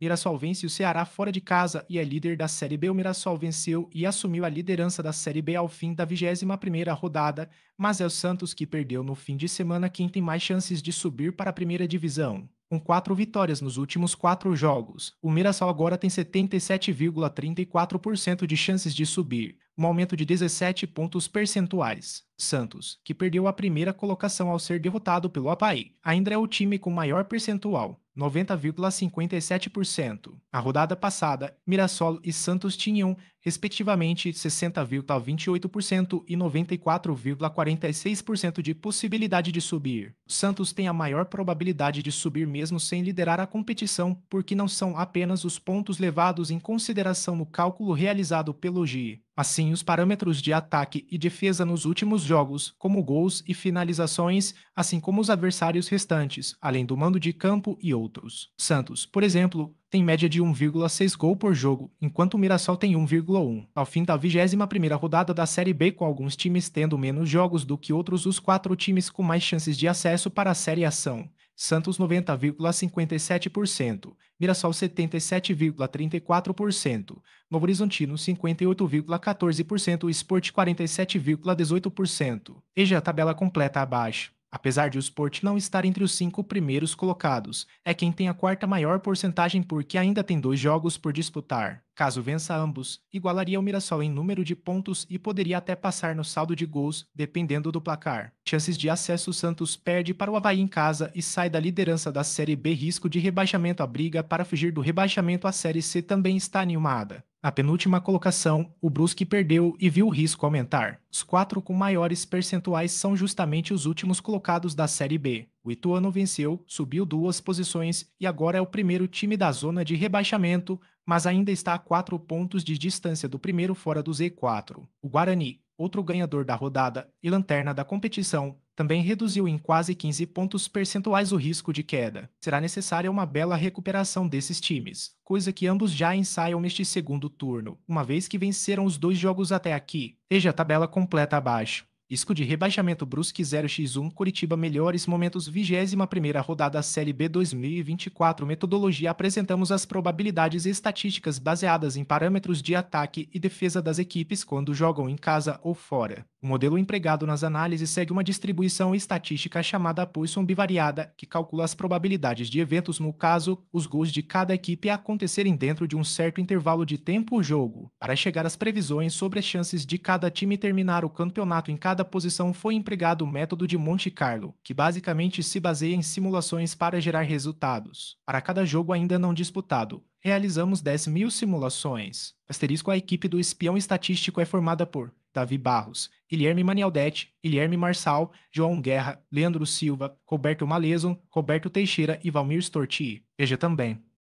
Mirassol vence o Ceará fora de casa e é líder da Série B. O Mirassol venceu e assumiu a liderança da Série B ao fim da 21ª rodada, mas é o Santos que perdeu no fim de semana quem tem mais chances de subir para a primeira divisão com quatro vitórias nos últimos quatro jogos. O Mirassol agora tem 77,34% de chances de subir, um aumento de 17 pontos percentuais. Santos, que perdeu a primeira colocação ao ser derrotado pelo Apai, ainda é o time com maior percentual, 90,57%. Na rodada passada, Mirassol e Santos tinham, respectivamente, 60,28% e 94,46% de possibilidade de subir. Santos tem a maior probabilidade de subir mesmo sem liderar a competição, porque não são apenas os pontos levados em consideração no cálculo realizado pelo GI. Assim, os parâmetros de ataque e defesa nos últimos jogos, como gols e finalizações, assim como os adversários restantes, além do mando de campo e outros. Santos, por exemplo, tem média de 1,6 gol por jogo, enquanto o Mirassol tem 1,1. Ao fim da 21ª rodada da Série B, com alguns times tendo menos jogos do que outros, os quatro times com mais chances de acesso para a Série A são Santos 90,57%, Mirassol 77,34%, Novo Horizontino 58,14% e Sport 47,18%. Veja a tabela completa abaixo. Apesar de o Sport não estar entre os cinco primeiros colocados, é quem tem a quarta maior porcentagem porque ainda tem dois jogos por disputar. Caso vença ambos, igualaria o Mirassol em número de pontos e poderia até passar no saldo de gols, dependendo do placar. Chances de acesso: Santos perde para o Havaí em casa e sai da liderança da Série B. Risco de rebaixamento: a briga para fugir do rebaixamento à Série C também está animada. Na penúltima colocação, o Brusque perdeu e viu o risco aumentar. Os quatro com maiores percentuais são justamente os últimos colocados da Série B. O Ituano venceu, subiu duas posições e agora é o primeiro time da zona de rebaixamento, mas ainda está a quatro pontos de distância do primeiro fora do Z4. O Guarani, outro ganhador da rodada e lanterna da competição, também reduziu em quase 15 pontos percentuais o risco de queda. Será necessária uma bela recuperação desses times, coisa que ambos já ensaiam neste segundo turno, uma vez que venceram os dois jogos até aqui. Veja a tabela completa abaixo. Risco de rebaixamento Brusque 0x1 Curitiba Melhores Momentos 21ª rodada Série B 2024 Metodologia Apresentamos as probabilidades estatísticas baseadas em parâmetros de ataque e defesa das equipes quando jogam em casa ou fora. O modelo empregado nas análises segue uma distribuição estatística chamada Poisson bivariada, que calcula as probabilidades de eventos, no caso, os gols de cada equipe acontecerem dentro de um certo intervalo de tempo jogo. Para chegar às previsões sobre as chances de cada time terminar o campeonato em cada posição, foi empregado o método de Monte Carlo, que basicamente se baseia em simulações para gerar resultados. Para cada jogo ainda não disputado, realizamos 10 mil simulações. Asterisco, a equipe do Espião Estatístico é formada por Davi Barros, Guilherme Manialdetti, Guilherme Marçal, João Guerra, Leandro Silva, Roberto Maleson, Roberto Teixeira e Valmir Storti. Veja também.